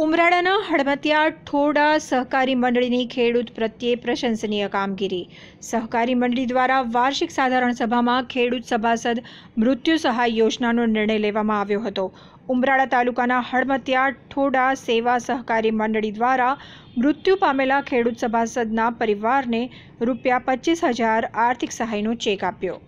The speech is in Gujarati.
ઉમરાળાના હળમતિયા ઠોડા સહકારી મંડળીની ખેડૂત પ્રત્યે પ્રશંસનીય કામગીરી સહકારી મંડળી દ્વારા વાર્ષિક સાધારણ સભામાં ખેડૂત સભાસદ મૃત્યુ સહાય યોજનાનો નિર્ણય લેવામાં આવ્યો હતો ઉમરાળા તાલુકાના હળમતિયા ઠોડા સેવા સહકારી મંડળી દ્વારા મૃત્યુ પામેલા ખેડૂત સભાસદના પરિવારને રૂપિયા પચીસ હજાર આર્થિક સહાયનો ચેક આપ્યો